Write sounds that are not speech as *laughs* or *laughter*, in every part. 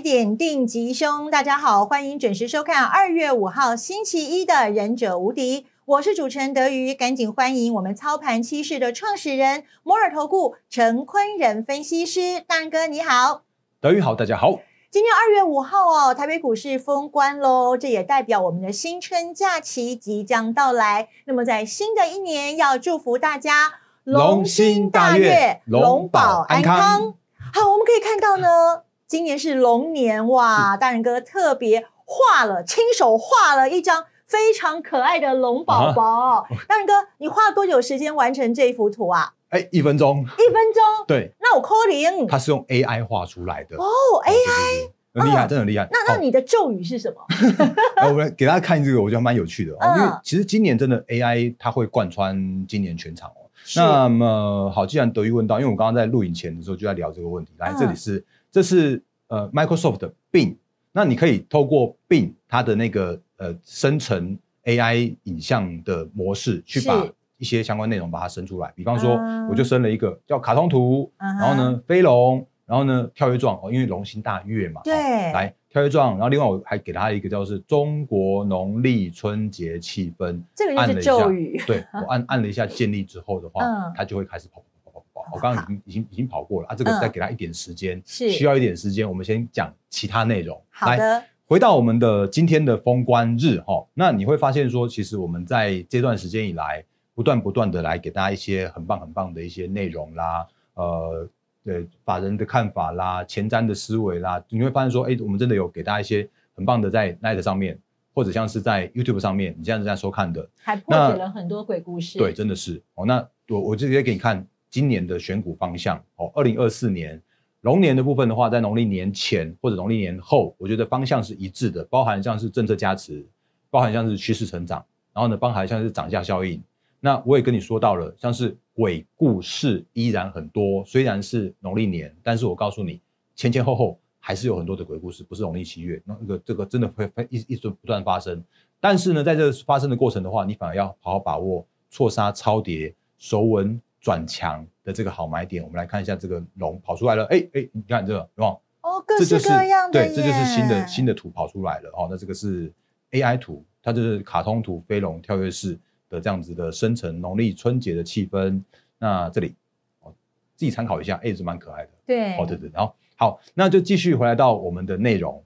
点定吉凶，大家好，欢迎准时收看二月五号星期一的《忍者无敌》，我是主持人德瑜，赶紧欢迎我们操盘趋势的创始人摩尔投顾陈坤仁分析师大哥，你好，德瑜好，大家好，今天二月五号哦，台北股市封关喽，这也代表我们的新春假期即将到来。那么在新的一年，要祝福大家龙心大运、龙宝安康。好，我们可以看到呢。今年是龙年哇！大人哥特别画了，亲手画了一张非常可爱的龙宝宝。*laughs* 大人哥，你花了多久时间完成这一幅图啊？哎，一分钟，一分钟。对，那我扣零。它是用 AI 画出来的哦，AI 很厉害，真的厉害。那那你的咒语是什么？*laughs* 我们给大家看这个，我觉得蛮有趣的哦。因为其实今年真的 AI 它会贯穿今年全场哦。那么好，既然德裕问到，因为我刚刚在录影前的时候就在聊这个问题，来，这里是这是呃 Microsoft 的 Bing，那你可以透过 Bing 它的那个呃生成 AI 影像的模式，去把一些相关内容把它生出来，比方说我就生了一个叫卡通图，然后呢飞龙，然后呢跳跃状哦，因为龙行大跃嘛，对，来。跳跃状，然后另外我还给他一个叫是中国农历春节气氛，这个就是咒语，*laughs* 对我按按了一下建立之后的话，它就会开始跑跑跑跑。我刚刚已经已经已经跑过了啊，这个再给他一点时间，需要一点时间。我们先讲其他内容。好的，回到我们的今天的封关日哈，那你会发现说，其实我们在这段时间以来，不断不断的来给大家一些很棒很棒的一些内容啦，呃。对法人的看法啦，前瞻的思维啦，你会发现说，哎，我们真的有给大家一些很棒的，在 Light 上面，或者像是在 YouTube 上面，你这样子在收看的，还破解了很多鬼故事。对，真的是哦。那我我直接给你看今年的选股方向哦。二零二四年龙年的部分的话，在农历年前或者农历年后，我觉得方向是一致的，包含像是政策加持，包含像是趋势成长，然后呢，包含像是涨价效应。那我也跟你说到了，像是。鬼故事依然很多，虽然是农历年，但是我告诉你，前前后后还是有很多的鬼故事，不是农历七月，那那个这个真的会会一一直不断发生。但是呢，在这个发生的过程的话，你反而要好好把握错杀、超跌、熟文转强的这个好买点。我们来看一下这个龙跑出来了，哎哎，你看这个，哇哦，这就是对，这就是新的新的图跑出来了哦。那这个是 AI 图，它就是卡通图，飞龙跳跃式。的这样子的生成农历春节的气氛，那这里哦自己参考一下，哎，是蛮可爱的。对，哦对对，然后好，那就继续回来到我们的内容。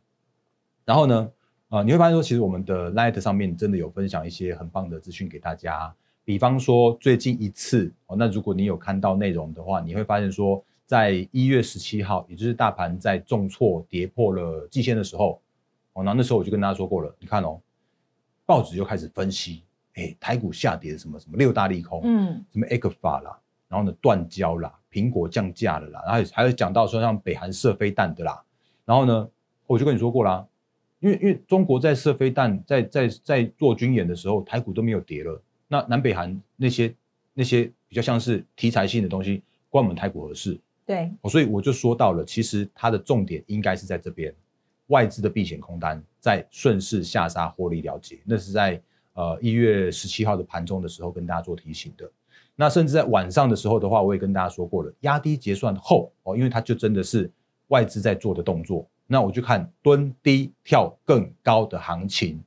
然后呢，呃，你会发现说，其实我们的 l i g h t 上面真的有分享一些很棒的资讯给大家。比方说，最近一次哦，那如果你有看到内容的话，你会发现说，在一月十七号，也就是大盘在重挫跌破了季线的时候哦，那那时候我就跟大家说过了，你看哦，报纸就开始分析。哎，台股下跌什么什么六大利空，嗯，什么 A 股法啦，然后呢断交啦，苹果降价了啦，然后还有讲到说像北韩射飞弹的啦，然后呢，我就跟你说过啦，因为因为中国在射飞弹，在在在做军演的时候，台股都没有跌了。那南北韩那些那些比较像是题材性的东西，关门台股合适？对，所以我就说到了，其实它的重点应该是在这边，外资的避险空单在顺势下杀获利了结，那是在。呃，一月十七号的盘中的时候跟大家做提醒的，那甚至在晚上的时候的话，我也跟大家说过了，压低结算后哦，因为它就真的是外资在做的动作。那我就看蹲低跳更高的行情，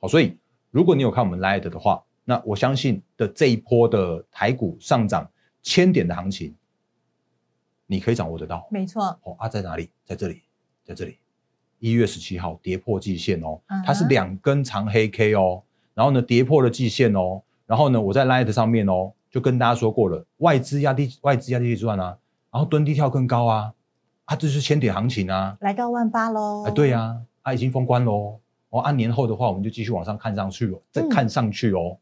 好，所以如果你有看我们 l a 的话，那我相信的这一波的台股上涨千点的行情，你可以掌握得到。没错，好，啊，在哪里？在这里，在这里，一月十七号跌破季线哦，它是两根长黑 K 哦。然后呢，跌破了季线哦。然后呢，我在 l i t 上面哦，就跟大家说过了，外资压低，外资压低利润啊。然后蹲低跳更高啊，啊，这是千点行情啊，来到万八喽。哎，对呀，它已经封关喽。哦，按年后的话，我们就继续往上看上去，哦，再看上去哦。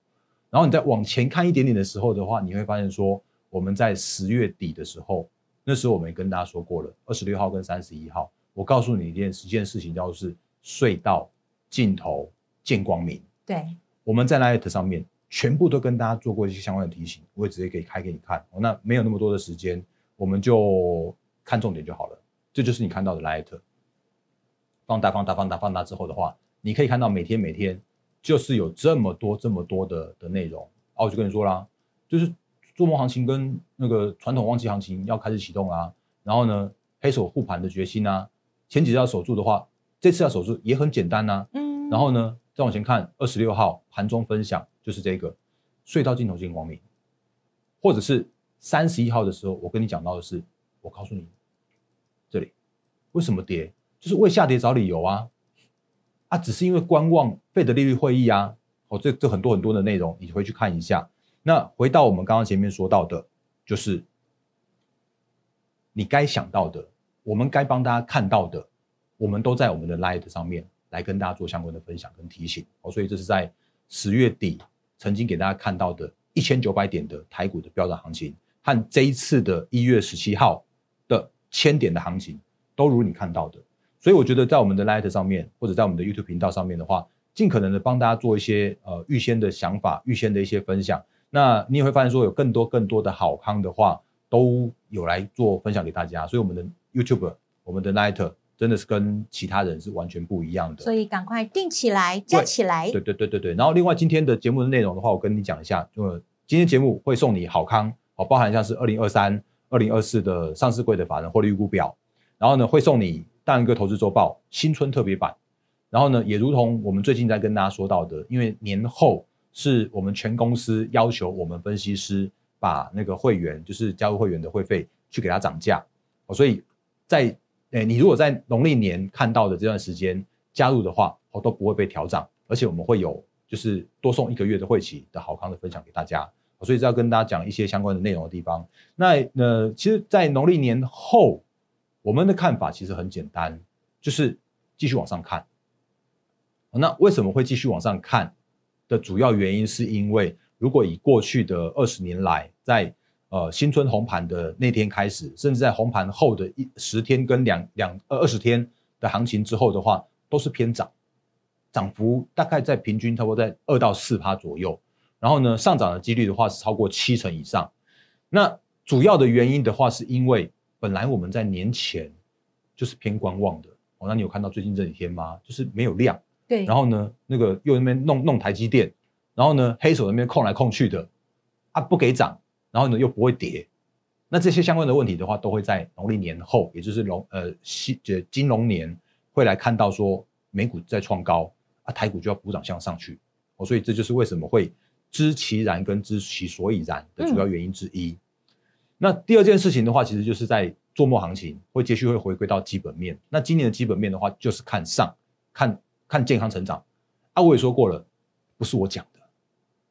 然后你再往前看一点点的时候的话，你会发现说，我们在十月底的时候，那时候我们跟大家说过了，二十六号跟三十一号，我告诉你一件十件事情，叫做是隧道尽头见光明。对。我们在那艾特上面全部都跟大家做过一些相关的提醒，我也直接可以开给你看。那没有那么多的时间，我们就看重点就好了。这就是你看到的莱特，放大、放大、放大、放大之后的话，你可以看到每天、每天就是有这么多、这么多的的内容。啊，我就跟你说啦，就是做梦行情跟那个传统旺季行情要开始启动啊。然后呢，黑手护盘的决心啊，前几次要守住的话，这次要守住也很简单呐。嗯，然后呢？再往前看，二十六号盘中分享就是这个隧道尽头见光明，或者是三十一号的时候，我跟你讲到的是，我告诉你，这里为什么跌，就是为下跌找理由啊，啊，只是因为观望费德利率会议啊，哦，这这很多很多的内容，你回去看一下。那回到我们刚刚前面说到的，就是你该想到的，我们该帮大家看到的，我们都在我们的 l i g h t 上面。来跟大家做相关的分享跟提醒哦，所以这是在十月底曾经给大家看到的一千九百点的台股的标准行情，和这一次的一月十七号的千点的行情都如你看到的。所以我觉得在我们的 Light 上面，或者在我们的 YouTube 频道上面的话，尽可能的帮大家做一些呃预先的想法、预先的一些分享。那你也会发现说，有更多更多的好康的话，都有来做分享给大家。所以我们的 YouTube，我们的 Light。真的是跟其他人是完全不一样的，所以赶快定起来，加起来。对对对对对。然后另外今天的节目的内容的话，我跟你讲一下，就今天节目会送你好康哦，包含像是二零二三、二零二四的上市柜的法人获利估表，然后呢会送你当一个投资周报新春特别版，然后呢也如同我们最近在跟大家说到的，因为年后是我们全公司要求我们分析师把那个会员就是加入会员的会费去给他涨价哦，所以在诶，你如果在农历年看到的这段时间加入的话，我都不会被调整，而且我们会有就是多送一个月的会期的好康的分享给大家，所以要跟大家讲一些相关的内容的地方。那呃，其实，在农历年后，我们的看法其实很简单，就是继续往上看。那为什么会继续往上看的主要原因，是因为如果以过去的二十年来在。呃，新春红盘的那天开始，甚至在红盘后的一十天跟两两呃二十天的行情之后的话，都是偏涨，涨幅大概在平均差不多在二到四趴左右。然后呢，上涨的几率的话是超过七成以上。那主要的原因的话，是因为本来我们在年前就是偏观望的哦。那你有看到最近这几天吗？就是没有量，对。然后呢，那个又那边弄弄台积电，然后呢，黑手那边控来控去的，啊，不给涨。然后呢，又不会跌，那这些相关的问题的话，都会在农历年后，也就是龙呃新这金龙年会来看到，说美股在创高啊，台股就要补涨向上去，所以这就是为什么会知其然跟知其所以然的主要原因之一。那第二件事情的话，其实就是在做末行情会接续会回归到基本面。那今年的基本面的话，就是看上看看健康成长啊，我也说过了，不是我讲的，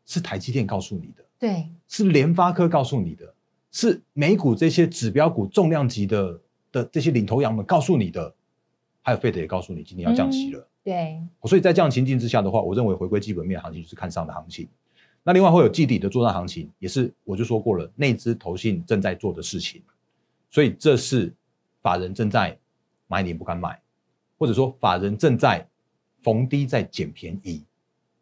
是台积电告诉你的。对，是联发科告诉你的，是美股这些指标股重量级的的这些领头羊们告诉你的，还有费德也告诉你今天要降息了。对，所以在这样情境之下的话，我认为回归基本面行情就是看上的行情。那另外会有季底的作战行情，也是我就说过了，内资投信正在做的事情。所以这是法人正在买你不敢买，或者说法人正在逢低在捡便宜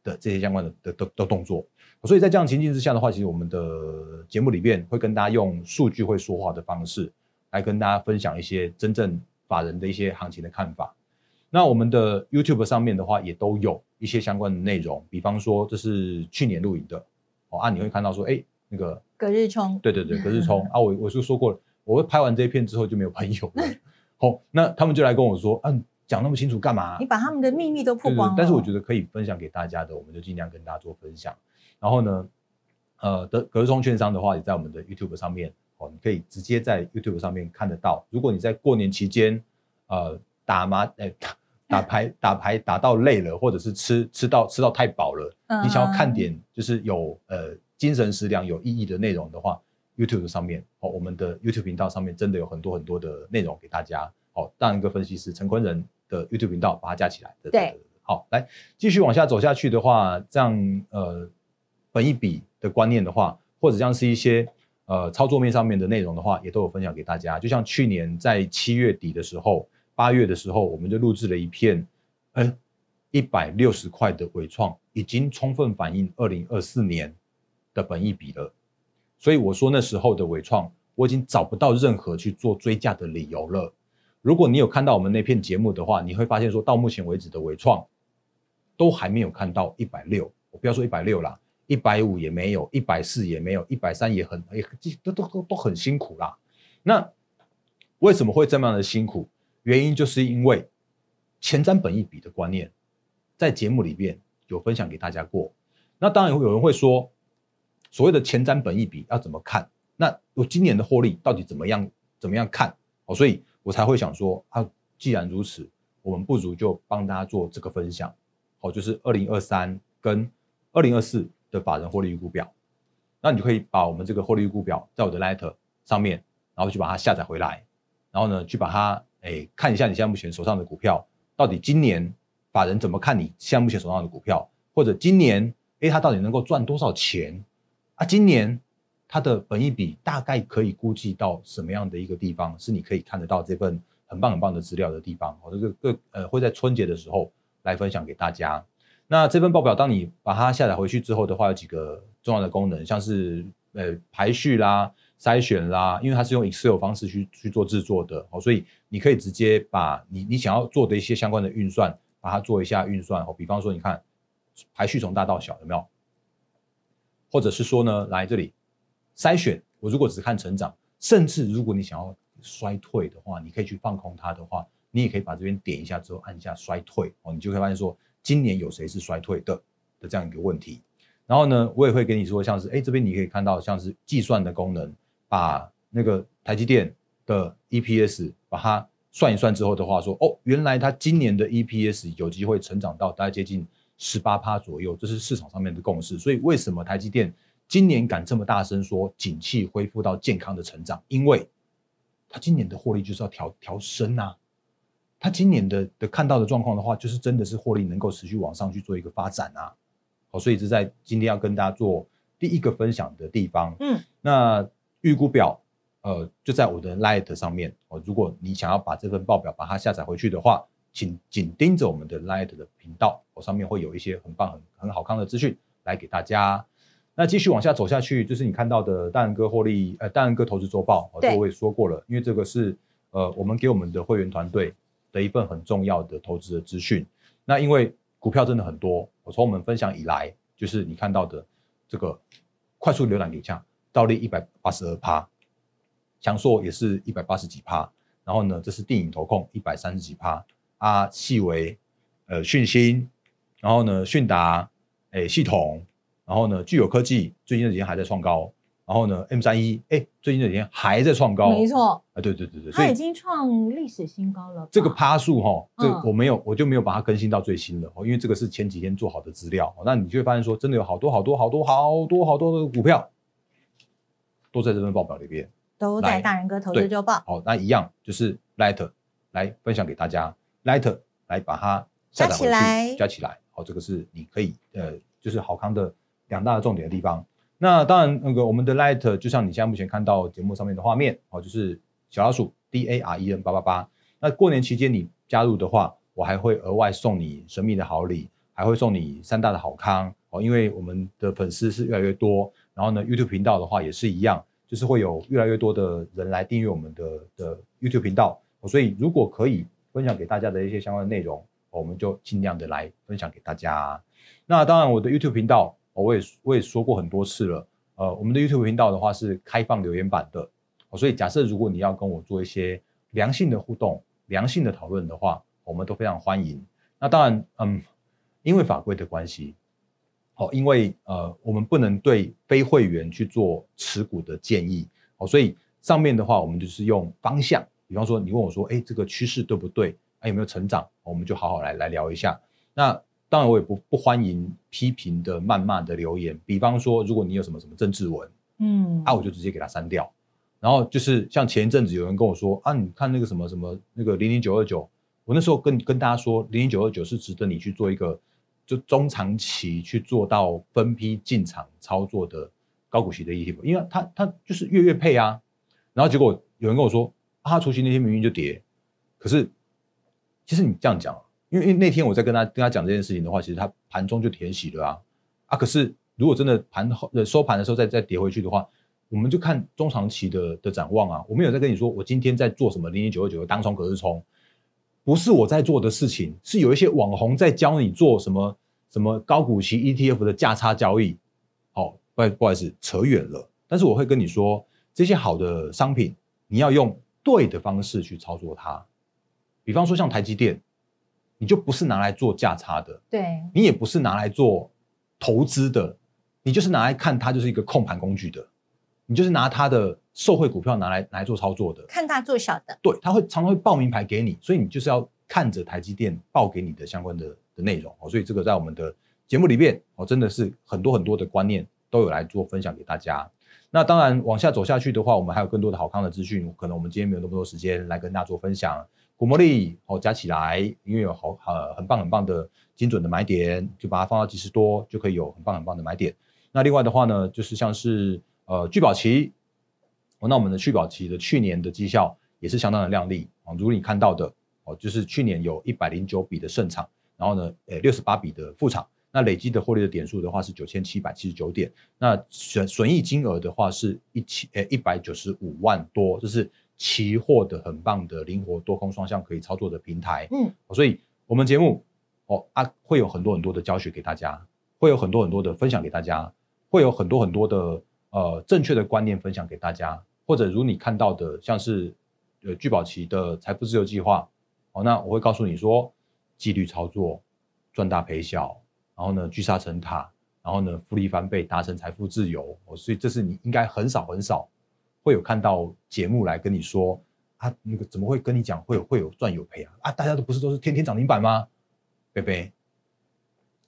的这些相关的的的动作。所以在这样情境之下的话，其实我们的节目里面会跟大家用数据会说话的方式来跟大家分享一些真正法人的一些行情的看法。那我们的 YouTube 上面的话也都有一些相关的内容，比方说这是去年录影的哦，啊你会看到说，哎那个隔日冲，对对对，隔日冲 *laughs* 啊，我我就说过了，我拍完这一片之后就没有朋友了。好，那他们就来跟我说，嗯，讲那么清楚干嘛？你把他们的秘密都曝光了。但是我觉得可以分享给大家的，我们就尽量跟大家做分享。然后呢，呃，德格瑞券商的话也在我们的 YouTube 上面哦，你可以直接在 YouTube 上面看得到。如果你在过年期间，呃，打麻，呃打打牌，*laughs* 打牌打到累了，或者是吃吃到吃到太饱了，你想要看点就是有呃精神食粮、有意义的内容的话，YouTube 上面哦，我们的 YouTube 频道上面真的有很多很多的内容给大家哦。当一个分析师陈坤仁的 YouTube 频道把它加起来，对，好，来继续往下走下去的话，这样呃。本一笔的观念的话，或者像是一些呃操作面上面的内容的话，也都有分享给大家。就像去年在七月底的时候，八月的时候，我们就录制了一片，嗯，一百六十块的伟创已经充分反映二零二四年的本一笔了。所以我说那时候的伟创，我已经找不到任何去做追加的理由了。如果你有看到我们那片节目的话，你会发现说到目前为止的伟创，都还没有看到一百六。我不要说一百六了。一百五也没有，一百四也没有，一百三也很也都都都都很辛苦啦。那为什么会这么样的辛苦？原因就是因为前瞻本一笔的观念，在节目里边有分享给大家过。那当然有人会说，所谓的前瞻本一笔要怎么看？那我今年的获利到底怎么样？怎么样看？哦，所以我才会想说，啊，既然如此，我们不如就帮大家做这个分享。好，就是二零二三跟二零二四。的法人获利预估表，那你就可以把我们这个获利预估表在我的 letter 上面，然后去把它下载回来，然后呢，去把它诶看一下你现在目前手上的股票到底今年法人怎么看你在目前手上的股票，或者今年诶他到底能够赚多少钱啊？今年他的本益比大概可以估计到什么样的一个地方？是你可以看得到这份很棒很棒的资料的地方，我这个个呃会在春节的时候来分享给大家。那这份报表，当你把它下载回去之后的话，有几个重要的功能，像是呃排序啦、筛选啦，因为它是用 Excel 方式去去做制作的，哦，所以你可以直接把你你想要做的一些相关的运算，把它做一下运算哦。比方说，你看排序从大到小有没有，或者是说呢，来这里筛选，我如果只看成长，甚至如果你想要衰退的话，你可以去放空它的话，你也可以把这边点一下之后，按下衰退哦，你就会发现说。今年有谁是衰退的的这样一个问题？然后呢，我也会跟你说，像是哎，这边你可以看到，像是计算的功能，把那个台积电的 EPS 把它算一算之后的话，说哦，原来它今年的 EPS 有机会成长到大概接近十八趴左右，这是市场上面的共识。所以为什么台积电今年敢这么大声说景气恢复到健康的成长？因为它今年的获利就是要调调升啊。他今年的的看到的状况的话，就是真的是获利能够持续往上去做一个发展啊，好，所以是在今天要跟大家做第一个分享的地方，嗯，那预估表呃就在我的 Light 上面哦，如果你想要把这份报表把它下载回去的话，请紧盯着我们的 Light 的频道，我上面会有一些很棒很很好看的资讯来给大家。那继续往下走下去，就是你看到的大人哥获利，呃，大人哥投资周报，哦，这我也说过了，因为这个是呃我们给我们的会员团队。的一份很重要的投资的资讯。那因为股票真的很多，我从我们分享以来，就是你看到的这个快速浏览底下，倒立一百八十二趴，强硕也是一百八十几趴，然后呢，这是电影投控一百三十几趴，啊，细微，呃，讯芯，然后呢，迅达，哎，系统，然后呢，具有科技，最近这几天还在创高。然后呢，M 三一，哎，最近这几天还在创高，没错啊，对对对对，它已经创历史新高了。这个趴数哈，这我没有，我就没有把它更新到最新的，因为这个是前几天做好的资料。那你就会发现说，真的有好多好多好多好多好多的股票都在这份报表里边，都在大人哥投资周报。好，那一样就是 Lite 来分享给大家，Lite 来把它加起来，加起来。好，这个是你可以呃，就是好康的两大重点的地方。那当然，那个我们的 Light 就像你现在目前看到节目上面的画面，哦，就是小老鼠 D A R E N 八八八。那过年期间你加入的话，我还会额外送你神秘的好礼，还会送你三大的好康哦。因为我们的粉丝是越来越多，然后呢，YouTube 频道的话也是一样，就是会有越来越多的人来订阅我们的的 YouTube 频道。所以如果可以分享给大家的一些相关的内容，我们就尽量的来分享给大家。那当然，我的 YouTube 频道。我也我也说过很多次了。呃，我们的 YouTube 频道的话是开放留言板的，所以假设如果你要跟我做一些良性的互动、良性的讨论的话，我们都非常欢迎。那当然，嗯，因为法规的关系，哦，因为呃，我们不能对非会员去做持股的建议，哦，所以上面的话，我们就是用方向，比方说你问我说，哎，这个趋势对不对？哎，有没有成长？我们就好好来来聊一下。那。当然，我也不不欢迎批评的谩骂的留言。比方说，如果你有什么什么政治文，嗯，啊，我就直接给他删掉。然后就是像前一阵子有人跟我说啊，你看那个什么什么那个零零九二九，我那时候跟跟大家说，零零九二九是值得你去做一个就中长期去做到分批进场操作的高股息的 ETF，因为它它就是月月配啊。然后结果有人跟我说，他除夕那天明明就跌，可是其实你这样讲。因为那天我在跟他跟他讲这件事情的话，其实他盘中就填息了啊啊！可是如果真的盘后呃收盘的时候再再跌回去的话，我们就看中长期的的展望啊。我没有在跟你说我今天在做什么零零九二九的当冲格式冲，不是我在做的事情，是有一些网红在教你做什么什么高股息 ETF 的价差交易。好，不不好意思扯远了。但是我会跟你说，这些好的商品，你要用对的方式去操作它。比方说像台积电。你就不是拿来做价差的，对你也不是拿来做投资的，你就是拿来看它就是一个控盘工具的，你就是拿它的受惠股票拿来来做操作的，看大做小的，对，他会常常会报名牌给你，所以你就是要看着台积电报给你的相关的的内容哦，所以这个在我们的节目里面哦，真的是很多很多的观念都有来做分享给大家。那当然往下走下去的话，我们还有更多的好康的资讯，可能我们今天没有那么多时间来跟大家做分享。魔力哦，加起来因为有好呃很棒很棒的精准的买点，就把它放到几十多，就可以有很棒很棒的买点。那另外的话呢，就是像是呃聚宝期哦，那我们的聚宝期的去年的绩效也是相当的亮丽啊，如你看到的哦，就是去年有一百零九笔的胜场，然后呢，呃六十八笔的负场，那累积的获利的点数的话是九千七百七十九点，那损损益金额的话是一千呃一百九十五万多，就是。期货的很棒的灵活多空双向可以操作的平台，嗯，所以我们节目哦啊会有很多很多的教学给大家，会有很多很多的分享给大家，会有很多很多的呃正确的观念分享给大家，或者如你看到的像是呃聚宝奇的财富自由计划，哦，那我会告诉你说，纪律操作赚大赔小，然后呢聚沙成塔，然后呢复利翻倍达成财富自由，哦，所以这是你应该很少很少。会有看到节目来跟你说，啊，那个怎么会跟你讲会有会有赚有赔啊？啊，大家都不是都是天天涨停板吗？贝贝，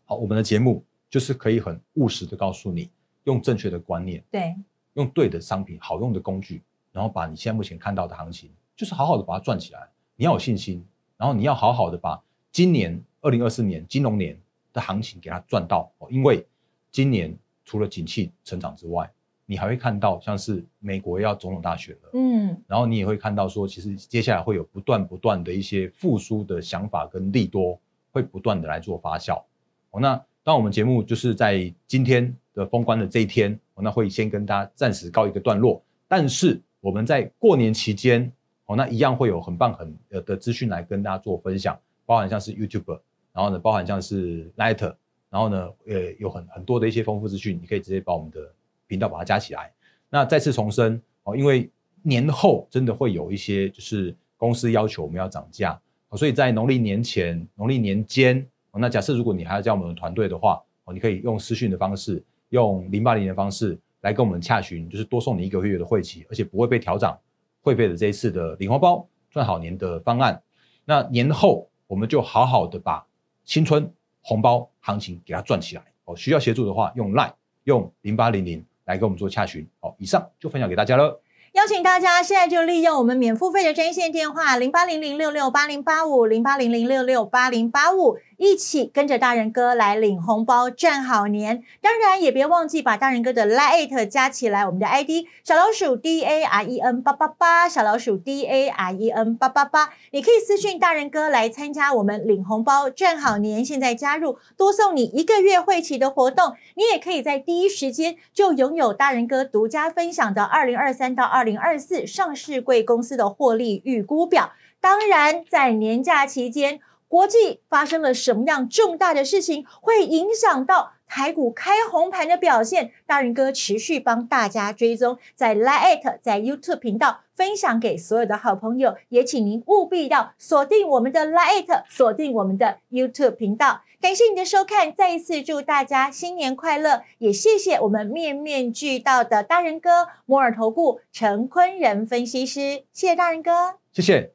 好，我们的节目就是可以很务实的告诉你，用正确的观念，对，用对的商品，好用的工具，然后把你现在目前看到的行情，就是好好的把它赚起来。你要有信心，然后你要好好的把今年二零二四年金融年的行情给它赚到因为今年除了景气成长之外。你还会看到像是美国要总统大选了，嗯，然后你也会看到说，其实接下来会有不断不断的一些复苏的想法跟利多，会不断的来做发酵。哦，那当我们节目就是在今天的封关的这一天，哦，那会先跟大家暂时告一个段落。但是我们在过年期间，哦，那一样会有很棒很呃的资讯来跟大家做分享，包含像是 YouTube，然后呢，包含像是 Night，然后呢，呃，有很很多的一些丰富资讯，你可以直接把我们的。频道把它加起来，那再次重申哦，因为年后真的会有一些就是公司要求我们要涨价，所以在农历年前、农历年间，那假设如果你还要加我们团队的话，哦，你可以用私讯的方式，用零八零的方式来跟我们洽询，就是多送你一个月的会期，而且不会被调整会费的这一次的领红包赚好年的方案。那年后我们就好好的把新春红包行情给它赚起来哦。需要协助的话，用 Line 用零八零零。来跟我们做洽询，好，以上就分享给大家了。邀请大家现在就利用我们免付费的专线电话零八零零六六八零八五零八零零六六八零八五，一起跟着大人哥来领红包赚好年。当然也别忘记把大人哥的 lite 加起来，我们的 ID 小老鼠 D A R E N 八八八，小老鼠 D A R E N 八八八。你可以私讯大人哥来参加我们领红包赚好年，现在加入多送你一个月会起的活动。你也可以在第一时间就拥有大人哥独家分享的二零二三到二。零二四上市贵公司的获利预估表，当然在年假期间。国际发生了什么样重大的事情，会影响到台股开红盘的表现？大人哥持续帮大家追踪，在 Line，在 YouTube 频道分享给所有的好朋友，也请您务必要锁定我们的 Line，锁定我们的 YouTube 频道。感谢你的收看，再一次祝大家新年快乐！也谢谢我们面面俱到的大人哥摩尔投顾陈坤仁分析师，谢谢大人哥，谢谢。